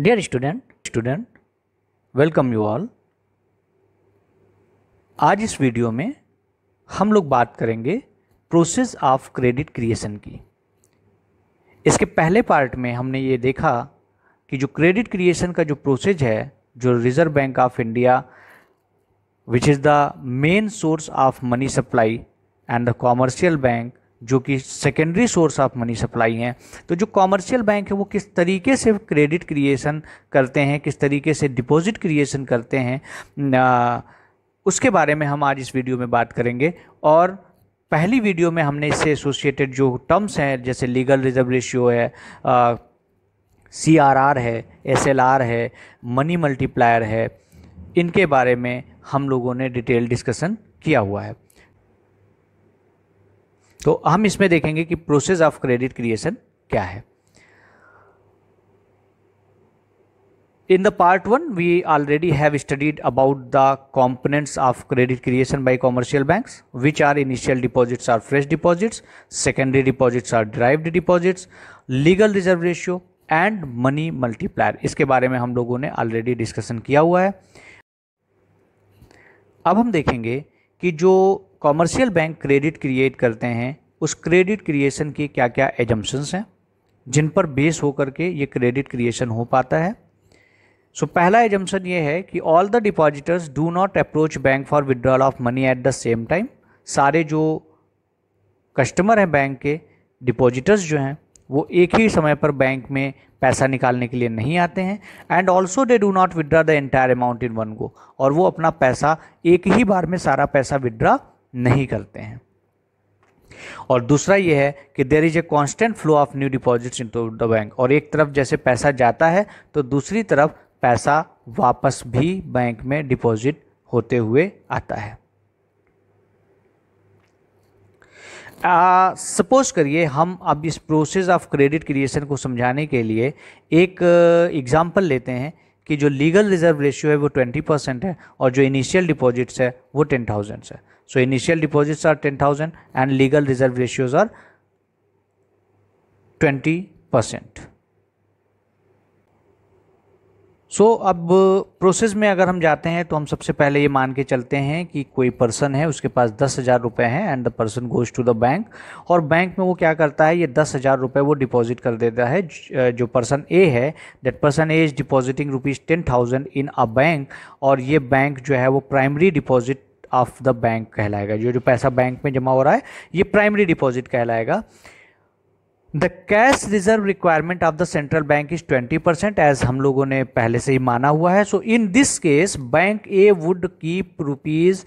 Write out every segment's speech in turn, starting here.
Dear student, student, welcome you all. आज इस video में हम लोग बात करेंगे प्रोसेस ऑफ क्रेडिट क्रिएशन की इसके पहले पार्ट में हमने ये देखा कि जो क्रेडिट क्रिएशन का जो प्रोसेस है जो reserve bank of India which is the main source of money supply and the commercial bank जो कि secondary source of money supply हैं तो जो कॉमर्शियल बैंक है वो किस तरीके से क्रेडिट क्रिएशन करते हैं किस तरीके से डिपॉजिट क्रिएशन करते हैं आ, उसके बारे में हम आज इस वीडियो में बात करेंगे और पहली वीडियो में हमने इससे एसोसिएटेड जो टर्म्स हैं जैसे लीगल रिजर्व रेशियो है सी आर आर है एस एल आर है मनी मल्टीप्लायर है इनके बारे में हम लोगों ने डिटेल डिस्कशन किया हुआ है तो हम इसमें देखेंगे कि प्रोसेस ऑफ क्रेडिट क्रिएशन क्या है in the part one we already have studied about the components of credit creation by commercial bank which are initial deposits are fresh deposits secondary deposits are derived deposits legal reserve ratio and money multiplier इसके बारे में हम लोगों ने already discussion किया हुआ है अब हम देखेंगे कि जो कॉमर्शियल बैंक क्रेडिट क्रिएट करते हैं उस क्रेडिट क्रिएशन के क्या क्या एजम्पन्स हैं जिन पर बेस होकर के ये क्रेडिट क्रिएशन हो पाता है सो so, पहला एजम्पन ये है कि all the depositors do not approach bank for withdrawal of money at the same time सारे जो कस्टमर हैं बैंक के डिपॉजिटर्स जो हैं वो एक ही समय पर बैंक में पैसा निकालने के लिए नहीं आते हैं and also they do not withdraw the entire amount in one go और वो अपना पैसा एक ही बार में सारा पैसा विदड्रा नहीं करते हैं और दूसरा यह है कि there is a constant flow of new into the bank और एक तरफ जैसे पैसा जाता है तो दूसरी तरफ पैसा वापस भी बैंक में डिपॉजिट होते हुए आता है सपोज करिए हम अब इस प्रोसेस ऑफ क्रेडिट क्रिएशन को समझाने के लिए एक एग्जांपल uh, लेते हैं कि जो लीगल रिजर्व रेशियो है वो ट्वेंटी परसेंट है और जो इनिशियल डिपॉजिट्स है वो टेन थाउजेंड है so initial deposits are ten thousand and legal reserve ratios are twenty percent so so, अब प्रोसेस में अगर हम जाते हैं तो हम सबसे पहले ये मान के चलते हैं कि कोई पर्सन है उसके पास दस हज़ार रुपये हैं and the person goes to the bank और बैंक में वो क्या करता है ये दस हज़ार रुपये वो डिपॉजिट कर देता है जो पर्सन ए है that person A is depositing rupees ten thousand in a bank और ये बैंक जो है वो primary deposit of the bank कहलाएगा जो जो पैसा बैंक में जमा हो रहा है ये प्राइमरी डिपॉजिट कहलाएगा the cash reserve requirement of the central bank is 20 percent as हम लोगों ने पहले से ही माना हुआ है so in this case bank A would keep rupees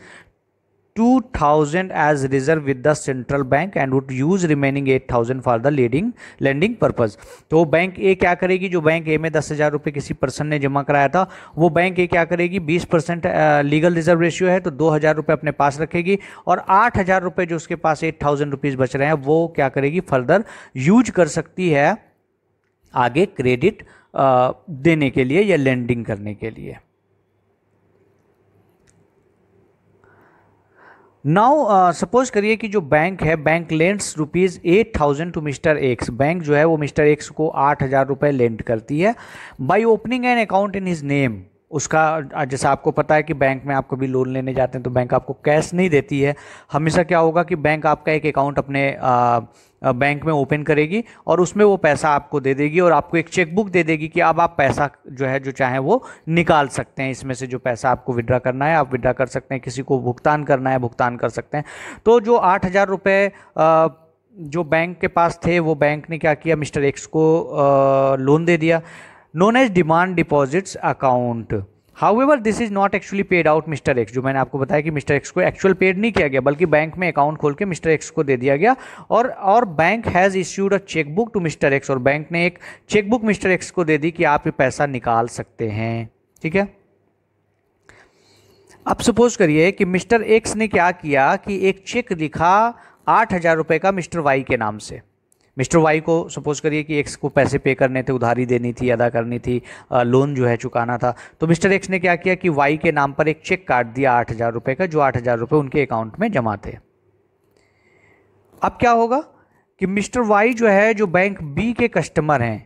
2000 as reserve with the central bank and would use remaining 8000 for the leading lending purpose तो बैंक ए क्या करेगी जो बैंक ए में दस हज़ार रुपये किसी पर्सन ने जमा कराया था वो बैंक ए क्या करेगी 20 परसेंट लीगल रिजर्व रेशियो है तो दो हज़ार रुपये अपने पास रखेगी और आठ हज़ार रुपये जो उसके पास एट थाउजेंड रुपीज़ बच रहे हैं वो क्या करेगी फर्दर यूज कर सकती है आगे क्रेडिट देने के लिए या लेंडिंग करने के लिए नाउ सपोज uh, करिए कि जो बैंक है bank lends rupees eight thousand to mister X bank जो है वो मिस्टर एक्स को आठ हज़ार रुपये लेंड करती है by opening an account in his name उसका जैसा आपको पता है कि बैंक में आप कभी लोन लेने जाते हैं तो बैंक आपको कैश नहीं देती है हमेशा क्या होगा कि बैंक आपका एक अकाउंट अपने आ, बैंक में ओपन करेगी और उसमें वो पैसा आपको दे देगी और आपको एक चेकबुक दे देगी कि अब आप पैसा जो है जो चाहें वो निकाल सकते हैं इसमें से जो पैसा आपको विड्रा करना है आप विड्रा कर सकते हैं किसी को भुगतान करना है भुगतान कर सकते हैं तो जो आठ हज़ार रुपये जो बैंक के पास थे वो बैंक ने क्या किया मिस्टर एक्स को लोन दे दिया known as demand deposits account however this is not actually paid out mister X जो मैंने आपको बताया कि मिस्टर एक्स को एक्चुअल पेड नहीं किया गया बल्कि बैंक में अकाउंट खोल के मिस्टर एक्स को दे दिया गया और और bank has issued a cheque book to mister X और बैंक ने एक चेकबुक मिस्टर एक्स को दे दी कि आप ये पैसा निकाल सकते हैं ठीक है अब सपोज करिए कि मिस्टर एक्स ने क्या किया कि एक चेक लिखा आठ हज़ार रुपये का मिस्टर वाई के नाम से मिस्टर वाई को सपोज करिए कि एक्स को पैसे पे करने थे उधारी देनी थी अदा करनी थी लोन जो है चुकाना था तो मिस्टर एक्स ने क्या किया कि वाई के नाम पर एक चेक काट दिया आठ हज़ार रुपये का जो आठ हज़ार रुपये उनके अकाउंट में जमा थे अब क्या होगा कि मिस्टर वाई जो है जो बैंक बी के कस्टमर हैं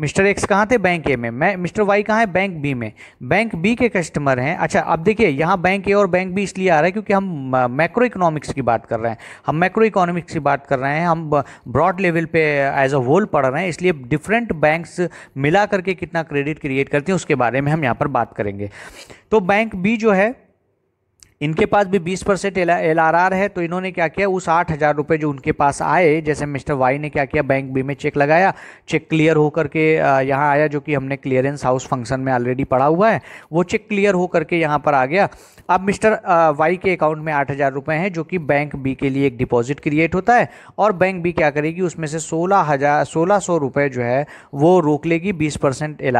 मिस्टर एक्स कहाँ थे बैंक ए में मैं मिस्टर वाई कहाँ है बैंक बी में बैंक बी के कस्टमर हैं अच्छा अब देखिए यहाँ बैंक ए और बैंक बी इसलिए आ रहा है क्योंकि हम मैक्रो इकोनॉमिक्स की बात कर रहे हैं हम मैक्रो इकोनॉमिक्स की बात कर रहे हैं हम ब्रॉड लेवल पे एज अ होल पढ़ रहे हैं इसलिए डिफरेंट बैंक्स मिला करके कितना क्रेडिट क्रिएट करते हैं उसके बारे में हम यहाँ पर बात करेंगे तो बैंक बी जो है इनके पास भी 20 परसेंट एल है तो इन्होंने क्या किया उस आठ हज़ार रुपये जो उनके पास आए जैसे मिस्टर वाई ने क्या किया बैंक बी में चेक लगाया चेक क्लियर होकर के यहाँ आया जो कि हमने क्लियरेंस हाउस फंक्शन में ऑलरेडी पड़ा हुआ है वो चेक क्लियर होकर के यहाँ पर आ गया अब मिस्टर वाई के अकाउंट में आठ हज़ार रुपये हैं जो कि बैंक बी के लिए एक डिपॉजिट क्रिएट होता है और बैंक बी क्या करेगी उसमें से सोलह हज़ार सोलह सौ रुपये जो है वो रोक लेगी बीस परसेंट एल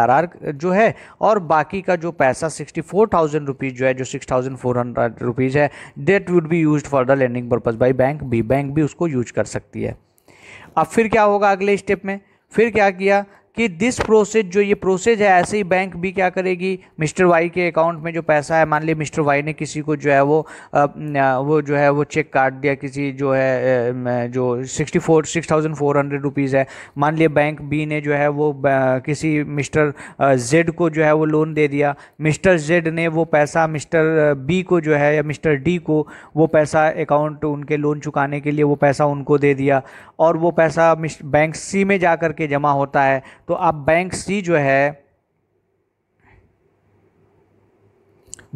जो है और बाकी का जो पैसा सिक्सटी फोर थाउजेंड रुपीज़ जो है जो six thousand four hundred rupees है that would be used for the lending purpose by bank भी बैंक भी उसको यूज कर सकती है अब फिर क्या होगा अगले स्टेप में फिर क्या किया कि दिस प्रोसेस जो ये प्रोसेस है ऐसे ही बैंक भी क्या करेगी मिस्टर वाई के अकाउंट में जो पैसा है मान लिया मिस्टर वाई ने किसी को जो है वो वो जो है वो चेक काट दिया किसी जो है जो sixty four six thousand four hundred rupees है मान लिया बैंक बी ने जो है वो किसी मिस्टर जेड को जो है वो लोन दे दिया मिस्टर जेड ने वो पैसा मिस्टर बी को जो है या मिस्टर डी को वो पैसा अकाउंट उनके लोन चुकाने के लिए वो पैसा उनको दे दिया और वो पैसा बैंक सी में जा कर के जमा होता है तो अब बैंक सी जो है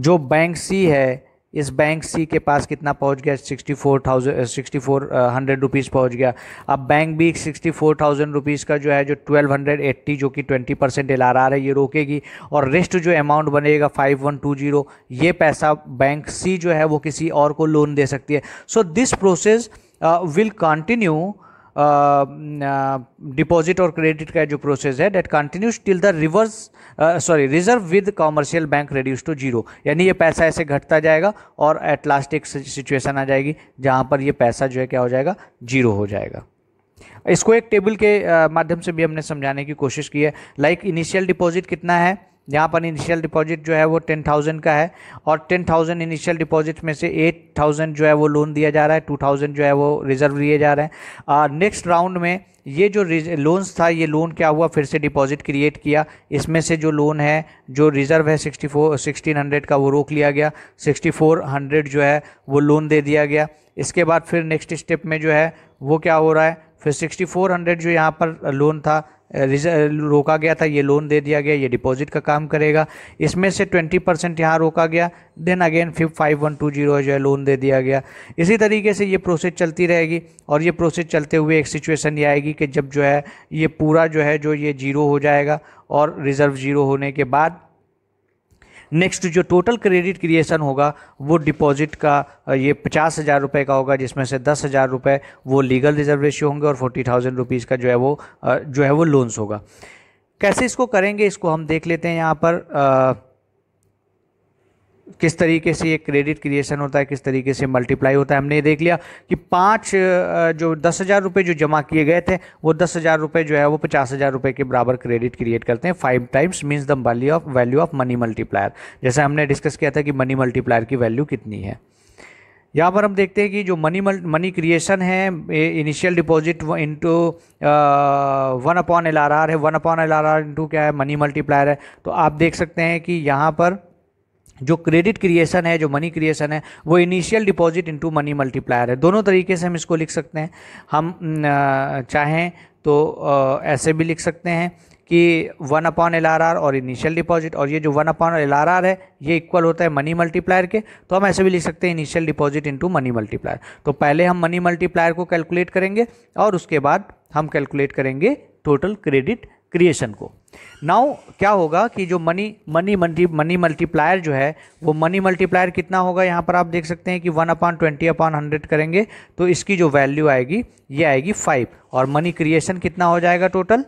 जो बैंक सी है इस बैंक सी के पास कितना पहुंच गया sixty four thousand sixty four hundred rupees पहुँच गया अब bank B sixty four thousand rupees का जो है जो ट्वेल्व हंड्रेड एट्टी जो कि twenty percent L R R है ये रोकेगी और रेस्ट जो अमाउंट बनेगा फाइव वन टू जीरो ये पैसा बैंक सी जो है वो किसी और को लोन दे सकती है so this process will continue deposit और क्रेडिट का जो प्रोसेस है that continues till the reverse sorry reserve with commercial bank reduce to zero यानी ये पैसा ऐसे घटता जाएगा और एट लास्ट एक सिचुएशन आ जाएगी जहाँ पर ये पैसा जो है क्या हो जाएगा जीरो हो जाएगा इसको एक टेबल के माध्यम से भी हमने समझाने की कोशिश की है लाइक इनिशियल डिपॉजिट कितना है यहाँ पर इनिशियल डिपॉजिट जो है वो टेन थाउजेंड का है और टेन थाउजेंड इनिशियल डिपॉजिट में से एट थाउजेंड जो है वो लोन दिया जा रहा है टू थाउजेंड जो है वो रिजर्व लिए जा रहे हैं नेक्स्ट राउंड में ये जो लोन्स था ये लोन क्या हुआ फिर से डिपॉजिट क्रिएट किया इसमें से जो लोन है जो रिज़र्व है सिक्सटी फोर सिक्सटीन हंड्रेड का वो रोक लिया गया सिक्सटी फोर हंड्रेड जो है वो लोन दे दिया गया इसके बाद फिर नेक्स्ट स्टेप में जो है वो क्या हो रहा है फिर सिक्सटी फोर हंड्रेड जो यहाँ पर लोन था रोका गया था ये लोन दे दिया गया ये डिपॉजिट का काम करेगा इसमें से ट्वेंटी परसेंट यहाँ रोका गया देन अगेन फिफ फाइव वन टू जीरो जो है लोन दे दिया गया इसी तरीके से ये प्रोसेस चलती रहेगी और ये प्रोसेस चलते हुए एक सिचुएशन ये आएगी कि जब जो है ये पूरा जो है जो ये जीरो हो जाएगा और रिज़र्व जीरो होने के बाद नेक्स्ट जो टोटल क्रेडिट क्रिएशन होगा वो डिपॉजिट का ये पचास हज़ार रुपये का होगा जिसमें से दस हज़ार रुपये वो लीगल रिजर्व रेशियो होंगे और फोर्टी थाउजेंड रुपीज़ का जो है वो जो है वो लोन्स होगा कैसे इसको करेंगे इसको हम देख लेते हैं यहाँ पर किस तरीके से ये क्रेडिट क्रिएशन होता है किस तरीके से मल्टीप्लाई होता है हमने ये देख लिया कि पाँच जो दस हज़ार रुपये जो जमा किए गए थे वो दस हज़ार रुपये जो है वो पचास हज़ार रुपये के बराबर क्रेडिट क्रिएट करते हैं five times means the value of value of money multiplier जैसे हमने डिस्कस किया था कि मनी मल्टीप्लायर की वैल्यू कितनी है यहाँ पर हम देखते हैं कि जो मनी मनी क्रिएशन है initial deposit into one upon L R R है one upon L R R into क्या है मनी मल्टीप्लायर है तो आप देख सकते हैं कि यहाँ पर जो क्रेडिट क्रिएशन है जो मनी क्रिएशन है वो initial deposit into money multiplier है दोनों तरीके से हम इसको लिख सकते हैं हम चाहें तो ऐसे भी लिख सकते हैं कि वन अपॉन एल और इनिशियल डिपॉजिट और ये जो वन अपॉन एल है ये इक्वल होता है मनी मल्टीप्लायर के तो हम ऐसे भी लिख सकते हैं initial deposit into money multiplier तो पहले हम मनी मल्टीप्लायर को कैलकुलेट करेंगे और उसके बाद हम कैलकुलेट करेंगे टोटल क्रेडिट क्रिएशन को नाउ क्या होगा कि जो money money multi money multiplier जो है वो मनी मल्टीप्लायर कितना होगा यहाँ पर आप देख सकते हैं कि one upon twenty upon hundred करेंगे तो इसकी जो वैल्यू आएगी ये आएगी फाइव और मनी क्रिएशन कितना हो जाएगा टोटल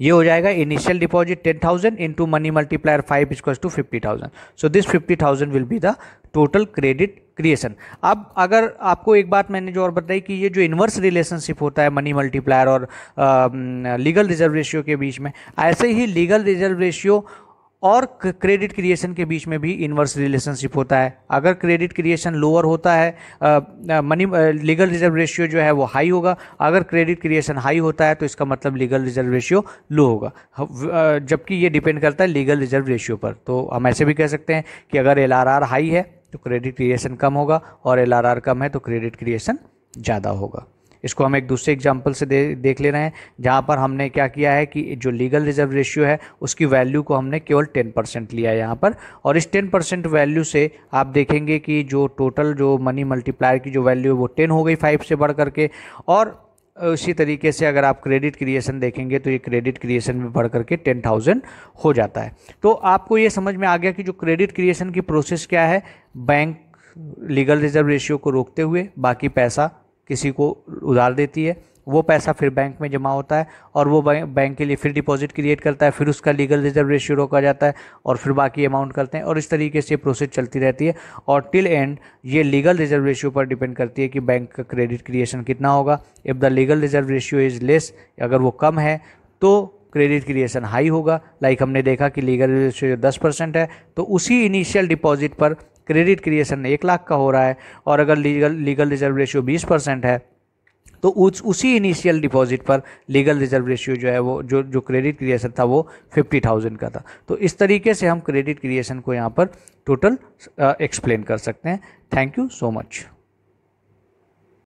ये हो जाएगा initial deposit ten thousand into money multiplier five equals to fifty thousand so this fifty thousand will be the total credit creation अब अगर आपको एक बात मैंने जो और बताई कि ये जो इन्वर्स रिलेशनशिप होता है मनी मल्टीप्लायर और लीगल रिजर्व रेशियो के बीच में ऐसे ही लीगल रिजर्व रेशियो और क्रेडिट क्रिएशन के बीच में भी इन्वर्स रिलेशनशिप होता है अगर क्रेडिट क्रिएशन लोअर होता है मनी लीगल रिजर्व रेशियो जो है वो हाई होगा अगर क्रेडिट क्रिएशन हाई होता है तो इसका मतलब लीगल रिजर्व रेशियो लो होगा जबकि ये डिपेंड करता है लीगल रिजर्व रेशियो पर तो हम ऐसे भी कह सकते हैं कि अगर एल हाई है तो क्रेडिट क्रिएशन कम होगा और एल कम है तो क्रेडिट क्रिएशन ज़्यादा होगा इसको हम एक दूसरे एग्जाम्पल से दे, देख ले रहे हैं जहाँ पर हमने क्या किया है कि जो लीगल रिजर्व रेशियो है उसकी वैल्यू को हमने केवल टेन परसेंट लिया है यहाँ पर और इस टेन परसेंट वैल्यू से आप देखेंगे कि जो टोटल जो मनी मल्टीप्लायर की जो वैल्यू है वो टेन हो गई फाइव से बढ़ करके और उसी तरीके से अगर आप क्रेडिट क्रिएशन देखेंगे तो ये क्रेडिट क्रिएशन में बढ़ करके टेन थाउजेंड हो जाता है तो आपको ये समझ में आ गया कि जो क्रेडिट क्रिएशन की प्रोसेस क्या है बैंक लीगल रिजर्व रेशियो को रोकते हुए बाकी पैसा किसी को उधार देती है वो पैसा फिर बैंक में जमा होता है और वो बैंक के लिए फिर डिपॉजिट क्रिएट करता है फिर उसका लीगल रिजर्व रेशियो रोका जाता है और फिर बाकी अमाउंट करते हैं और इस तरीके से प्रोसेस चलती रहती है और टिल एंड ये लीगल रिजर्व रेशियो पर डिपेंड करती है कि बैंक का क्रेडिट क्रिएशन कितना होगा if the legal reserve ratio is less अगर वो कम है तो क्रेडिट क्रिएशन हाई होगा लाइक हमने देखा कि लीगल रेशियो दस परसेंट है तो उसी इनिशियल डिपॉजिट पर क्रेडिट क्रिएशन एक लाख का हो रहा है और अगर लीगल लीगल रिजर्व रेशियो बीस परसेंट है तो उस उसी इनिशियल डिपॉजिट पर लीगल रिजर्व रेशियो जो है वो जो जो क्रेडिट क्रिएशन था वो फिफ्टी थाउजेंड का था तो इस तरीके से हम क्रेडिट क्रिएशन को यहाँ पर टोटल एक्सप्लेन कर सकते हैं थैंक यू सो मच